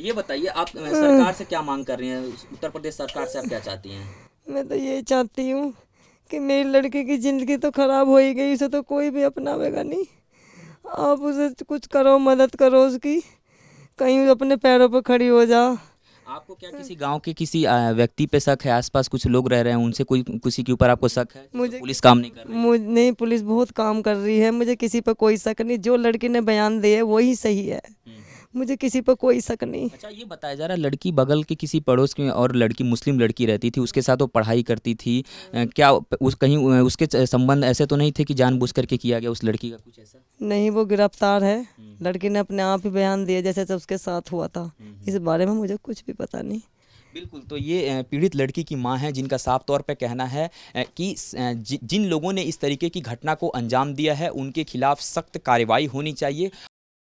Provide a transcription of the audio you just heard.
ये बताइए आप हाँ। सरकार से क्या मांग कर रही हैं उत्तर प्रदेश सरकार से आप क्या चाहती हैं मैं तो ये चाहती हूँ कि मेरी लड़की की ज़िंदगी तो ख़राब हो ही गई उसे तो कोई भी अपनावेगा नहीं आप उसे कुछ करो मदद करो उसकी कहीं अपने पैरों पर खड़ी हो जा आपको क्या किसी गांव के किसी व्यक्ति पे शक है आसपास कुछ लोग रह रहे हैं उनसे कोई किसी के ऊपर आपको शक है मुझे तो पुलिस काम नहीं कर रही मुझे नहीं पुलिस बहुत काम कर रही है मुझे किसी पर कोई शक नहीं जो लड़की ने बयान दिया है वही सही है मुझे किसी पर कोई शक नहीं अच्छा ये बताया जा रहा है लड़की बगल के किसी पड़ोस में और लड़की मुस्लिम लड़की रहती थी उसके साथ वो पढ़ाई करती थी क्या उस कहीं उसके संबंध ऐसे तो नहीं थे कि जानबूझ करके किया गया उस लड़की का कुछ ऐसा नहीं वो गिरफ्तार है हम्म। लड़की ने अपने आप ही बयान दिया जैसे उसके साथ हुआ था हम्म। इस बारे में मुझे कुछ भी पता नहीं बिल्कुल तो ये पीड़ित लड़की की माँ है जिनका साफ तौर पर कहना है कि जिन लोगों ने इस तरीके की घटना को अंजाम दिया है उनके खिलाफ सख्त कार्रवाई होनी चाहिए